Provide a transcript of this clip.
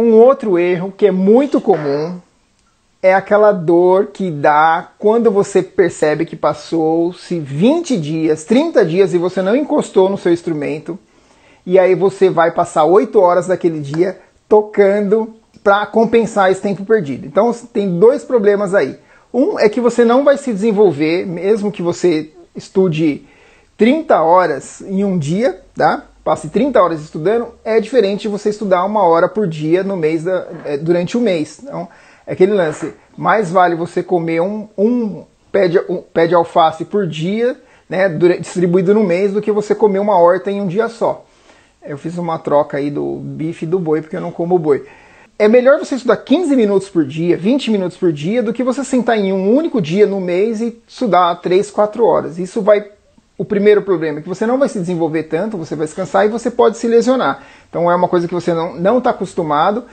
Um outro erro que é muito comum é aquela dor que dá quando você percebe que passou-se 20 dias, 30 dias e você não encostou no seu instrumento. E aí você vai passar 8 horas daquele dia tocando para compensar esse tempo perdido. Então tem dois problemas aí. Um é que você não vai se desenvolver, mesmo que você estude 30 horas em um dia, tá? passe 30 horas estudando, é diferente de você estudar uma hora por dia no mês da, é, durante o mês. Então, é aquele lance, mais vale você comer um, um, pé, de, um pé de alface por dia, né, distribuído no mês, do que você comer uma horta em um dia só. Eu fiz uma troca aí do bife e do boi, porque eu não como boi. É melhor você estudar 15 minutos por dia, 20 minutos por dia, do que você sentar em um único dia no mês e estudar 3, 4 horas. Isso vai o primeiro problema é que você não vai se desenvolver tanto, você vai descansar e você pode se lesionar. Então é uma coisa que você não está acostumado.